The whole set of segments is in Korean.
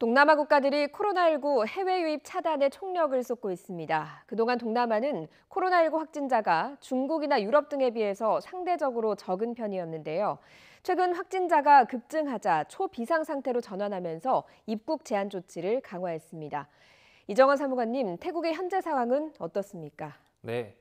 동남아 국가들이 코로나19 해외 유입 차단에 총력을 쏟고 있습니다. 그동안 동남아는 코로나19 확진자가 중국이나 유럽 등에 비해서 상대적으로 적은 편이었는데요. 최근 확진자가 급증하자 초비상 상태로 전환하면서 입국 제한 조치를 강화했습니다. 이정환 사무관님, 태국의 현재 상황은 어떻습니까? 네.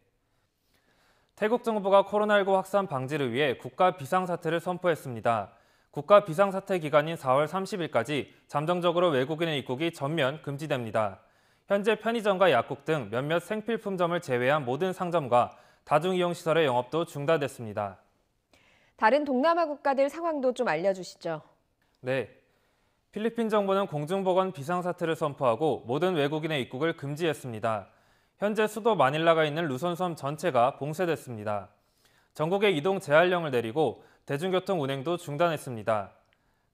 태국 정부가 코로나19 확산 방지를 위해 국가 비상사태를 선포했습니다. 국가 비상사태 기간인 4월 30일까지 잠정적으로 외국인의 입국이 전면 금지됩니다. 현재 편의점과 약국 등 몇몇 생필품점을 제외한 모든 상점과 다중이용시설의 영업도 중단됐습니다. 다른 동남아 국가들 상황도 좀 알려주시죠. 네. 필리핀 정부는 공중보건 비상사태를 선포하고 모든 외국인의 입국을 금지했습니다. 현재 수도 마닐라가 있는 루손섬 전체가 봉쇄됐습니다. 전국에 이동 제한령을 내리고 대중교통 운행도 중단했습니다.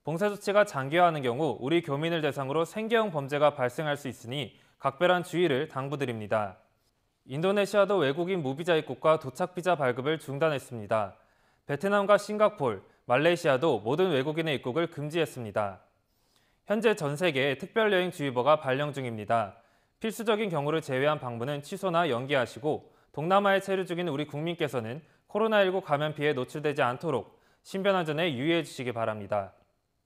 봉쇄 조치가 장기화하는 경우 우리 교민을 대상으로 생계형 범죄가 발생할 수 있으니 각별한 주의를 당부드립니다. 인도네시아도 외국인 무비자 입국과 도착 비자 발급을 중단했습니다. 베트남과 싱가폴, 말레이시아도 모든 외국인의 입국을 금지했습니다. 현재 전 세계에 특별 여행 주의보가 발령 중입니다. 필수적인 경우를 제외한 방문은 취소나 연기하시고 동남아에 체류 중인 우리 국민께서는 코로나19 감염 피해 노출되지 않도록 신변 안전에 유의해 주시기 바랍니다.